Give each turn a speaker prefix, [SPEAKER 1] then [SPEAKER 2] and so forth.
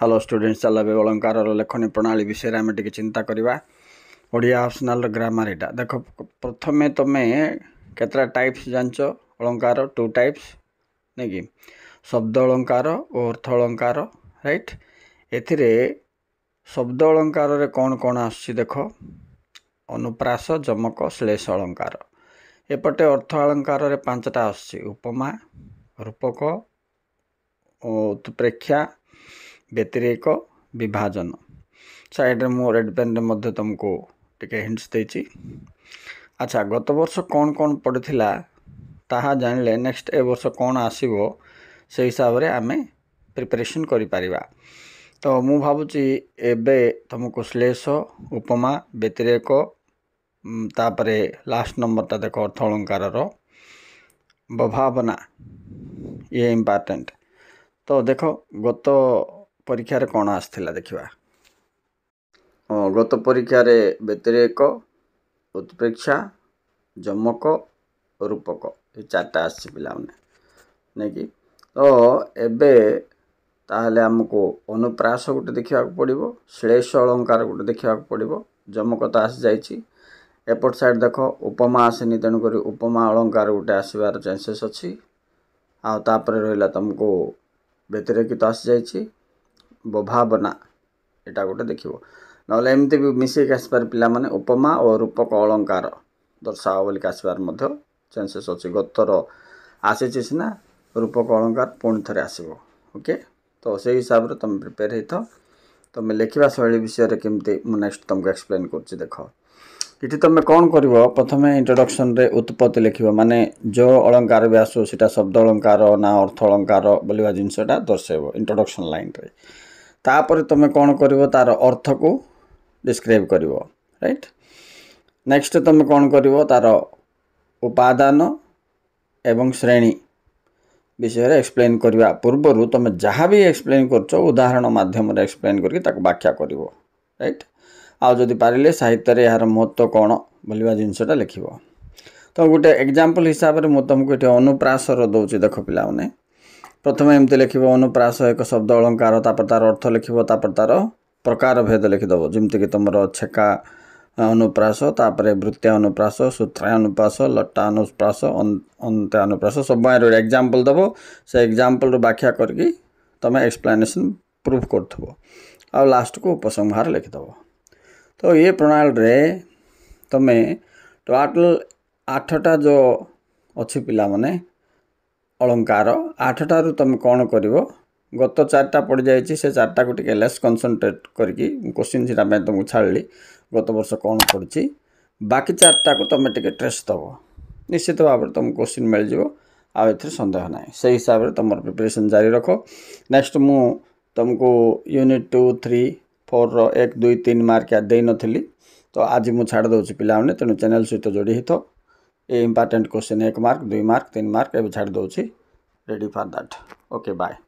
[SPEAKER 1] hello students ଚାଲ ଏବେ ଅଳଙ୍କାରର ଲେଖନୀ ପ୍ରଣାଳୀ ବିଷୟରେ ଆମେ ଟିକିଏ ଚିନ୍ତା କରିବା ଓଡ଼ିଆ ଅପ୍ସନାଲ୍ର ଗ୍ରାମାର ଏଇଟା ଦେଖ ପ୍ରଥମେ ତୁମେ କେତେଟା ଟାଇପ୍ସ ଜାଣିଛ ଅଳଙ୍କାର ଟୁ ଟାଇପ୍ସ ନାଇଁ କି ଶବ୍ଦ ଅଳଙ୍କାର ଓ ଅର୍ଥ ଅଳଙ୍କାର ରାଇଟ୍ ଏଥିରେ ଶବ୍ଦ ଅଳଙ୍କାରରେ କ'ଣ କ'ଣ ଆସୁଛି ଦେଖ ଅନୁପ୍ରାସ ଜମକ ଶ୍ଳେଷ ଅଳଙ୍କାର ଏପଟେ ଅର୍ଥ ଅଳଙ୍କାରରେ ପାଞ୍ଚଟା ଆସୁଛି ଉପମା ରୂପକ ଓ ଉତ୍ପ୍ରେକ୍ଷା ବ୍ୟତିରେକ ବିଭାଜନ ସାଇଡ଼୍ରେ ମୁଁ ରେଡ଼୍ ପେନ୍ରେ ମଧ୍ୟ ତୁମକୁ ଟିକେ ହିଣ୍ଟସ୍ ଦେଇଛି ଆଚ୍ଛା ଗତ ବର୍ଷ କ'ଣ କ'ଣ ପଡ଼ିଥିଲା ତାହା ଜାଣିଲେ ନେକ୍ସଟ୍ ଏ ବର୍ଷ କ'ଣ ଆସିବ ସେ ହିସାବରେ ଆମେ ପ୍ରିପାରେସନ୍ କରିପାରିବା ତ ମୁଁ ଭାବୁଛି ଏବେ ତୁମକୁ ଶ୍ଲେଷ ଉପମା ବ୍ୟତିରେକ ତାପରେ ଲାଷ୍ଟ ନମ୍ବରଟା ଦେଖ ଅର୍ଥ ଅଳଙ୍କାରର ବଭାବନା ଇଏ ଇମ୍ପୋର୍ଟାଣ୍ଟ ତ ଦେଖ ଗତ ପରୀକ୍ଷାରେ କ'ଣ ଆସିଥିଲା ଦେଖିବା ହଁ ଗତ ପରୀକ୍ଷାରେ ବ୍ୟତିରେକ ଉତ୍ପ୍ରେକ୍ଷା ଜମକ ରୂପକ ଏ ଚାରିଟା ଆସିଛି ପିଲାମାନେ ନାଇଁ ତ ଏବେ ତାହେଲେ ଆମକୁ ଅନୁପ୍ରାସ ଗୋଟେ ଦେଖିବାକୁ ପଡ଼ିବ ଶ୍ଳେଷ ଅଳଙ୍କାର ଗୋଟେ ଦେଖିବାକୁ ପଡ଼ିବ ଜମକ ତ ଆସିଯାଇଛି ଏପଟ ସାଇଡ଼୍ ଦେଖ ଉପମା ଆସିନି ତେଣୁକରି ଉପମା ଅଳଙ୍କାର ଗୋଟେ ଆସିବାର ଚାନ୍ସେସ୍ ଅଛି ଆଉ ତାପରେ ରହିଲା ତୁମକୁ ବ୍ୟତିରେକିତ ଆସିଯାଇଛି ବୋଭାବନା ଏଇଟା ଗୋଟେ ଦେଖିବ ନହେଲେ ଏମିତି ବି ମିଶେଇକି ଆସିପାରେ ପିଲାମାନେ ଉପମା ଓ ରୂପକ ଅଳଙ୍କାର ଦର୍ଶାଅ ବୋଲିକି ଆସିବାର ମଧ୍ୟ ଚାନ୍ସେସ୍ ଅଛି ଗତର ଆସିଛି ସିନା ରୂପକ ଅଳଙ୍କାର ପୁଣି ଥରେ ଆସିବ ଓକେ ତ ସେଇ ହିସାବରେ ତୁମେ ପ୍ରିପେୟାର ହେଇଥାଅ ତୁମେ ଲେଖିବା ଶୈଳୀ ବିଷୟରେ କେମିତି ମୁଁ ନେକ୍ସଟ ତୁମକୁ ଏକ୍ସପ୍ଲେନ୍ କରୁଛି ଦେଖ ଏଠି ତୁମେ କ'ଣ କରିବ ପ୍ରଥମେ ଇଣ୍ଟ୍ରୋଡକ୍ସନ୍ରେ ଉତ୍ପତ୍ତି ଲେଖିବ ମାନେ ଯେଉଁ ଅଳଙ୍କାର ବି ଆସୁ ସେଇଟା ଶବ୍ଦ ଅଳଙ୍କାର ନା ଅର୍ଥ ଅଳଙ୍କାର ବୋଲିବା ଜିନିଷଟା ଦର୍ଶାଇବ ଇଣ୍ଟ୍ରୋଡକ୍ସନ୍ ଲାଇନ୍ରେ ତାପରେ ତୁମେ କ'ଣ କରିବ ତା'ର ଅର୍ଥକୁ ଡିସ୍କ୍ରାଇବ୍ କରିବ ରାଇଟ୍ ନେକ୍ସଟ ତୁମେ କ'ଣ କରିବ ତା'ର ଉପାଦାନ ଏବଂ ଶ୍ରେଣୀ ବିଷୟରେ ଏକ୍ସପ୍ଲେନ୍ କରିବା ପୂର୍ବରୁ ତୁମେ ଯାହା ବି ଏକ୍ସପ୍ଲେନ୍ କରୁଛ ଉଦାହରଣ ମାଧ୍ୟମରେ ଏକ୍ସପ୍ଲେନ୍ କରିକି ତାକୁ ବ୍ୟାଖ୍ୟା କରିବ ରାଇଟ୍ ଆଉ ଯଦି ପାରିଲେ ସାହିତ୍ୟରେ ଏହାର ମହତ୍ଵ କ'ଣ ବୋଲିବା ଜିନିଷଟା ଲେଖିବ ତ ଗୋଟେ ଏକ୍ଜାମ୍ପଲ୍ ହିସାବରେ ମୁଁ ତୁମକୁ ଏଠି ଅନୁପ୍ରାସର ଦେଉଛି ଦେଖ ପିଲାମାନେ प्रथम एमती लिख अनुप्राश एक शब्द अलंकार तार अर्थ लिख तार प्रकार भेद लिखिदेव जमीक तुम छेका अनुप्रास वृत्ति अनुप्राश सूत्रा अनुप्राश लट्टा अनुप्राश अनुप्रास अनुप्राश सब एक्जामपल दब से एक्जामपल व्याख्या करके तुम एक्सप्लेनेसन प्रूफ कर लास्ट को उपसंहार लिखिदेव तो ये प्रणाली तुम्हें टोटल आठटा जो अच्छी पाने ଅଳଙ୍କାର ଆଠଟାରୁ ତୁମେ କ'ଣ କରିବ ଗତ ଚାରିଟା ପଡ଼ିଯାଇଛି ସେ ଚାରିଟାକୁ ଟିକିଏ ଲେସ୍ କନ୍ସନ୍ଟ୍ରେଟ୍ କରିକି ମୁଁ କୋଶ୍ଚିନ୍ ସେଇଟା ପାଇଁ ତୁମକୁ ଛାଡ଼ିଲି ଗତ ବର୍ଷ କ'ଣ ପଡ଼ିଛି ବାକି ଚାରିଟାକୁ ତୁମେ ଟିକେ ଟ୍ରେସ୍ ଦେବ ନିଶ୍ଚିତ ଭାବରେ ତୁମକୁ କୋଶ୍ଚିନ୍ ମିଳିଯିବ ଆଉ ଏଥିରେ ସନ୍ଦେହ ନାହିଁ ସେହି ହିସାବରେ ତୁମର ପ୍ରିପାରେସନ୍ ଜାରି ରଖ ନେକ୍ସଟ୍ ମୁଁ ତୁମକୁ ୟୁନିଟ୍ ଟୁ ଥ୍ରୀ ଫୋର୍ର ଏକ ଦୁଇ ତିନି ମାର୍କ ଦେଇନଥିଲି ତ ଆଜି ମୁଁ ଦେଉଛି ପିଲାମାନେ ତେଣୁ ଚ୍ୟାନେଲ୍ ସହିତ ଯୋଡ଼ି ହୋଇଥାଅ ये इंपोर्टेंट क्वेश्चन एक मार्क दुई मार्क तीन मार्क एवं छाड़ दूसरी ready for that okay bye